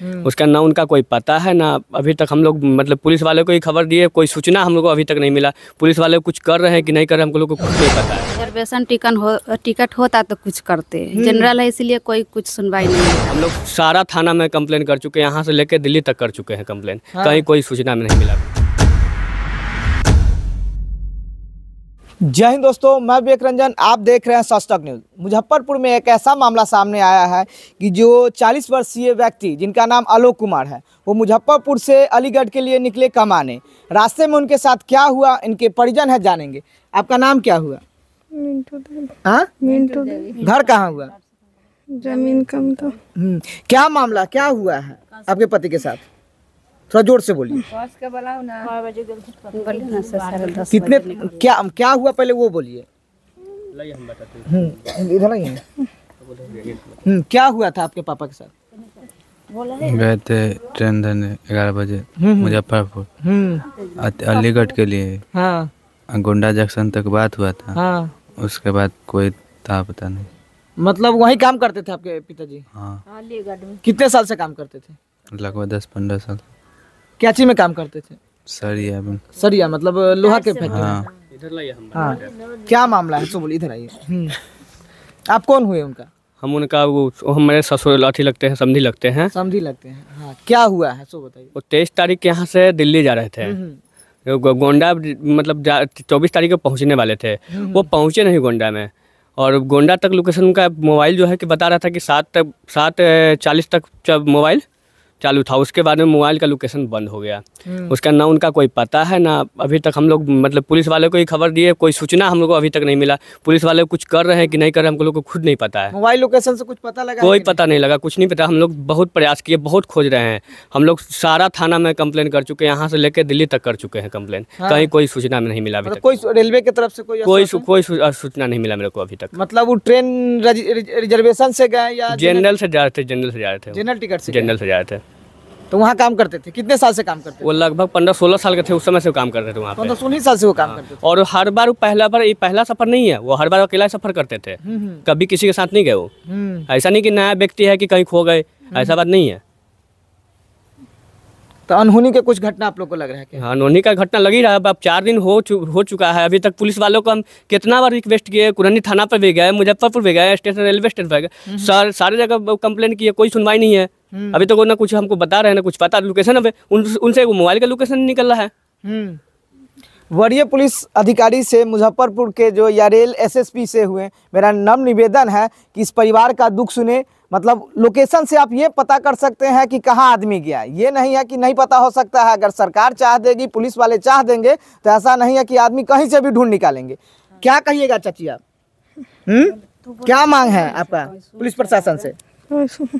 हम्म। उसका ना उनका कोई पता है ना अभी तक हम लोग मतलब पुलिस वाले को ही खबर दिए कोई सूचना हम लोग को अभी तक नहीं मिला पुलिस वाले कुछ कर रहे हैं कि नहीं कर रहे हम लोग को कुछ नहीं पता है रिजर्वेशन टिकन हो टिकट होता तो कुछ करते हम्म। जनरल है इसलिए कोई कुछ सुनवाई नहीं हम लोग सारा थाना में कम्प्लेन कर चुके हैं यहाँ से लेकर दिल्ली तक कर चुके हैं कम्प्लेन हाँ। कहीं कोई सूचना में नहीं मिला जय हिंद दोस्तों मैं विवेक रंजन आप देख रहे हैं सस्तक न्यूज़ मुजफ्फरपुर में एक ऐसा मामला सामने आया है कि जो 40 वर्षीय व्यक्ति जिनका नाम आलोक कुमार है वो मुजफ्फरपुर से अलीगढ़ के लिए निकले कमाने रास्ते में उनके साथ क्या हुआ इनके परिजन है जानेंगे आपका नाम क्या हुआ मिंटू हाँ? घर कहाँ हुआ जमीन कम तो हम्म, क्या मामला क्या हुआ है आपके पति के साथ थोड़ा जोर से बोलिए कितने क्या क्या हुआ पहले वो बोलिए हम्म, इधर हम्म, क्या हुआ था आपके पापा के साथ गए थे ट्रेन धरने ग्यारह बजे हम्म, मुजफ्फरपुर अलीगढ़ के लिए हाँ गोंडा जंक्शन तक बात हुआ था हाँ उसके बाद कोई था पता नहीं मतलब वही काम करते थे आपके पिताजी हाँ कितने साल से काम करते थे लगभग दस पंद्रह साल कैची में काम करते थे सरिया सरिया मतलब लोहा के फैक्ट्री हाँ। हाँ क्या मामला है तो बोलिए इधर आइए हम्म। आप कौन हुए उनका हम उनका वो हमारे ससुर लाठी लगते हैं समझी लगते हैं समझी लगते हैं हाँ क्या हुआ है सो बताइए वो तेईस तारीख के यहाँ से दिल्ली जा रहे थे हम्म, हम्म। गोंडा मतलब चौबीस तारीख को पहुँचने वाले थे वो पहुँचे नहीं गोंडा में और गोंडा तक लोकेशन का मोबाइल जो है कि बता रहा था कि सात तक सात चालीस तक मोबाइल चालू था उसके बाद में मोबाइल का लोकेशन बंद हो गया हम्म। उसका ना उनका कोई पता है ना अभी तक हम लोग मतलब पुलिस वाले को ही खबर दिए कोई सूचना हम लोग को अभी तक नहीं मिला पुलिस वाले कुछ कर रहे हैं कि नहीं कर रहे हम लोग को खुद नहीं पता है मोबाइल लोकेशन से कुछ पता लगा कोई पता नहीं लगा कुछ नहीं पता हम लोग बहुत प्रयास किए बहुत खोज रहे हैं हम लोग सारा थाना में कम्प्लेन कर चुके हैं यहाँ से लेकर दिल्ली तक कर चुके हैं कंप्लेन हाँ। कहीं कोई सूचना नहीं मिला अभी मतलब तक कोई रेलवे की तरफ से कोई कोई कोई सूचना नहीं मिला मेरे को अभी तक मतलब वो ट्रेन रिजर्वेशन से गए या जनरल से जा रहे थे जनरल से जा रहे थे जनरल टिकट से जनरल से जा रहे थे तो वहाँ काम करते थे कितने साल से काम करते थे वो लगभग पंद्रह सोलह साल के थे उस समय से काम करते थे वहाँ पंद्रह सोलह साल से वो काम हाँ। करते और हर बार पहला बार ये पहला सफर नहीं है वो हर बार अकेला सफर करते थे हम्म, हम्म। कभी किसी के साथ नहीं गए वो हम्म। ऐसा नहीं कि नया व्यक्ति है कि कहीं खो गए ऐसा बात नहीं है तो अनहोनी के कुछ घटना आप लोग को लग रहा है क्या हाँ, अनहोनी का घटना लग ही रहा है अब चार दिन हो चु, हो चुका है अभी तक पुलिस वालों को हम कितना बार रिक्वेस्ट किए कुरनी थाना पर भी गए मुजफ्फरपुर भी गए स्टेशन रेलवे स्टेशन पर गए हम्म। सर सारे जगह कंप्लेन किए कोई सुनवाई नहीं है हम्म। अभी तक तो ना कुछ हमको बता रहे हैं ना कुछ पता लोकेशन अब उनसे मोबाइल का लोकेशन निकल रहा है हम्म। वरीय पुलिस अधिकारी से मुजफ्फरपुर के जो यारेल एसएसपी से हुए मेरा नम निवेदन है कि इस परिवार का दुख सुने मतलब लोकेशन से आप ये पता कर सकते हैं कि कहाँ आदमी गया ये नहीं है कि नहीं पता हो सकता है अगर सरकार चाह देगी पुलिस वाले चाह देंगे तो ऐसा नहीं है कि आदमी कहीं से भी ढूंढ निकालेंगे क्या कहिएगा चाची आप हम्म? क्या मांग है आपका पुलिस प्रशासन से हम्म?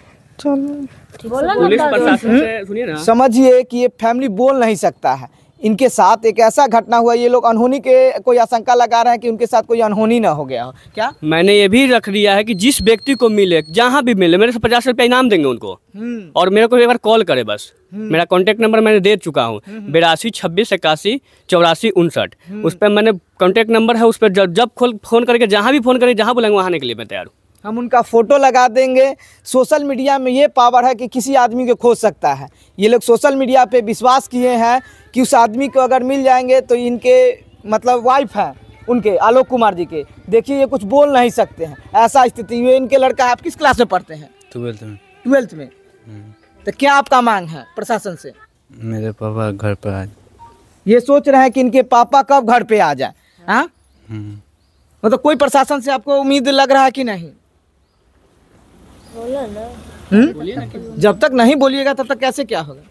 समझिए कि ये फैमिली बोल नहीं सकता है इनके साथ एक ऐसा घटना हुआ ये लोग अनहोनी के कोई आशंका लगा रहे हैं कि उनके साथ कोई अनहोनी ना हो गया हो क्या मैंने ये भी रख दिया है कि जिस व्यक्ति को मिले जहाँ भी मिले मेरे से पचास रुपया इनाम देंगे उनको हम्म। और मेरे को एक बार कॉल करे बस हम्म। मेरा कॉन्टैक्ट नंबर मैंने दे चुका हूँ हम्म, बिरासी छब्बीस इक्यासी चौरासी उनसठ उस पर मैंने कॉन्टैक्ट नंबर है उस पर जब जब फोन करके जहाँ भी फोन करें जहाँ बुलाएंगे वहाँ आने के लिए मैं तैयार हूँ हम उनका फ़ोटो लगा देंगे सोशल मीडिया में ये पावर है कि किसी आदमी को खोज सकता है ये लोग सोशल मीडिया पे विश्वास किए हैं कि उस आदमी को अगर मिल जाएंगे तो इनके मतलब वाइफ हैं उनके आलोक कुमार जी के देखिए ये कुछ बोल नहीं सकते हैं ऐसा स्थिति ये इनके लड़का आप किस क्लास में पढ़ते हैं ट्वेल्थ में ट्वेल्थ में हम्म। तो क्या आपका मांग है प्रशासन से मेरे पापा घर पर आ ये सोच रहे हैं कि इनके पापा कब घर पे आ जाए हाँ? हम्म। मतलब तो कोई प्रशासन से आपको उम्मीद लग रहा है कि नहीं बोला ना। हम्म? जब तक नहीं बोलिएगा तब तक कैसे क्या होगा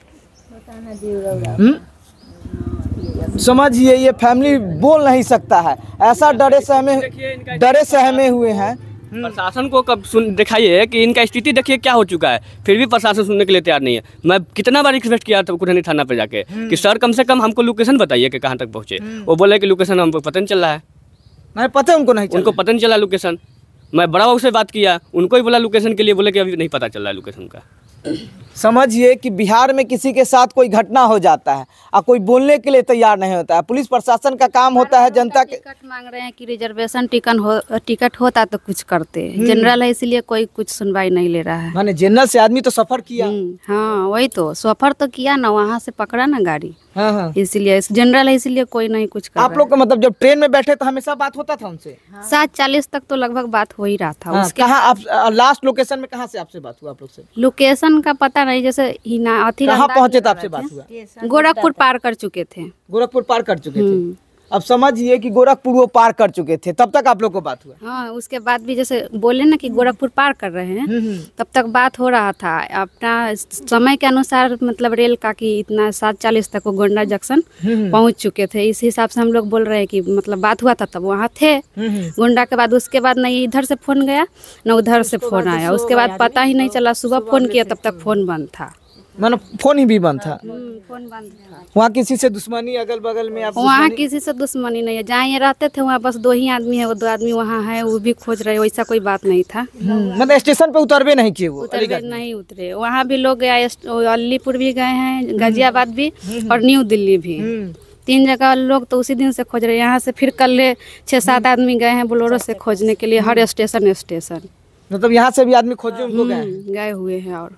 समझिए ये फैमिली बोल नहीं सकता है ऐसा डरे सहमे डरे सहमे हुए हैं हम्म। प्रशासन को कब सुन दिखाइए कि इनका स्थिति देखिए क्या हो चुका है फिर भी प्रशासन सुनने के लिए तैयार नहीं है मैं कितना बार रिक्वेस्ट किया था कुरहनी थाना पे जाके कि हम्म। सर कम से कम हमको लोकेशन बताइए कि कहाँ तक पहुँचे हम्म। वो बोले कि लोकेशन हमको पता नहीं चल रहा है नहीं पता उनको नहीं उनको पता नहीं चला लोकेशन मैं बड़ा बाबू से बात किया उनको ही बोला लोकेशन के लिए बोले कि अभी नहीं पता चल रहा है लोकेशन का समझिए कि बिहार में किसी के साथ कोई घटना हो जाता है और कोई बोलने के लिए तैयार नहीं होता है पुलिस प्रशासन का काम होता है जनता के टिकट मांग रहे हैं कि रिजर्वेशन टिकट हो टिकट होता तो कुछ करते हम्म। जनरल है इसलिए कोई कुछ सुनवाई नहीं ले रहा है मैंने जनरल से आदमी तो सफर किया हम्म, हाँ वही तो सफर तो किया ना वहाँ से पकड़ा ना गाड़ी हाँ, हाँ। इसीलिए जनरल है इसीलिए कोई नहीं कुछ कर आप लोग का मतलब जब ट्रेन में बैठे तो हमेशा बात होता था उनसे हाँ। सात चालीस तक तो लगभग बात हो ही रहा था उसके कहा आप लास्ट लोकेशन में कहा से आपसे बात हुआ आप लोग से लोकेशन का पता नहीं जैसे हिना अथी कहाँ पहुँचे थे तो आपसे बात हुआ गोरखपुर पार कर चुके थे गोरखपुर पार कर चुके थे हम्म। अब समझिए कि गोरखपुर वो पार कर चुके थे तब तक आप लोग को बात हुआ हाँ उसके बाद भी जैसे बोले ना कि गोरखपुर पार कर रहे हैं हम्म, हम्म। तब तक बात हो रहा था अपना समय के अनुसार मतलब रेल का कि इतना सात चालीस तक वो गोंडा जंक्शन हम्म, पहुंच चुके थे इस हिसाब से हम लोग बोल रहे हैं कि मतलब बात हुआ था तब वहाँ थे गोंडा के बाद उसके बाद नहीं इधर से फोन गया न उधर से फोन आया उसके बाद पता ही नहीं चला सुबह फोन किया तब तक तो फोन बंद था मानो फोन ही भी बंद था हम्म, फोन बंद वहाँ किसी से दुश्मनी अगल बगल में आप वहाँ किसी से दुश्मनी नहीं है जहाँ ये रहते थे वहाँ बस दो ही आदमी है वो दो आदमी वहाँ है वो भी खोज रहे वैसा कोई बात नहीं था हम्म, मतलब स्टेशन पे उतरवे नहीं किए वो नहीं उतरे वहाँ भी लोग अलीपुर भी गए हैं हम्म। गाजियाबाद भी और न्यू दिल्ली भी तीन जगह लोग तो उसी दिन से खोज रहे यहाँ से फिर कल छः सात आदमी गए हैं बोलोरो से खोजने के लिए हर स्टेशन स्टेशन मतलब यहाँ से भी आदमी खोजे गए हुए हैं और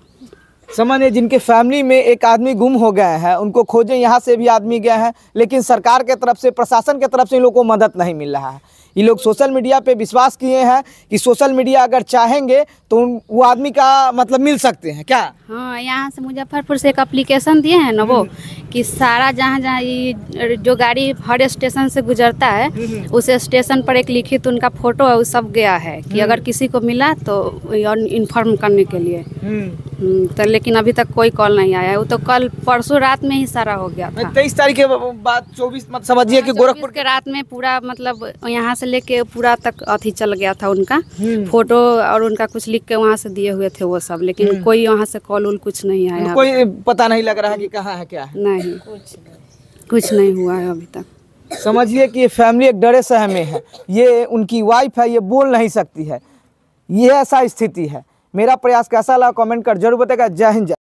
है जिनके फैमिली में एक आदमी गुम हो गए हैं उनको खोजें यहाँ से भी आदमी गए हैं लेकिन सरकार के तरफ से प्रशासन के तरफ से इन लोगों को मदद नहीं मिल रहा है ये लोग सोशल मीडिया पे विश्वास किए हैं कि सोशल मीडिया अगर चाहेंगे तो उन वो आदमी का मतलब मिल सकते हैं क्या हाँ यहाँ से मुजफ्फरपुर से एक अप्लीकेशन दिए हैं ना वो हम्म। कि सारा जहाँ जहाँ ये जो गाड़ी हर स्टेशन से गुजरता है हम्म, हम्म। उस स्टेशन पर एक लिखित उनका फोटो है वो सब गया है कि अगर किसी को मिला तो इन्फॉर्म करने के लिए तो लेकिन अभी तक कोई कॉल नहीं आया वो तो कल परसों रात में ही सारा हो गया तेईस तारीख के बाद चौबीस मत समझिए कि हाँ, गोरखपुर के रात में पूरा मतलब यहाँ से लेके पूरा तक अथी चल गया था उनका हम्म। फोटो और उनका कुछ लिख के वहाँ से दिए हुए थे वो सब लेकिन हम्म। कोई वहाँ से कॉल उल कुछ नहीं आया कोई पता नहीं लग रहा कि कहाँ है क्या है नहीं कुछ कुछ नहीं हुआ है अभी तक समझिए कि ये फैमिली एक डरे सहमे है ये उनकी वाइफ है ये बोल नहीं सकती है ये ऐसा स्थिति है मेरा प्रयास कैसा लगा कमेंट कर जरूर बताएगा जय हिंद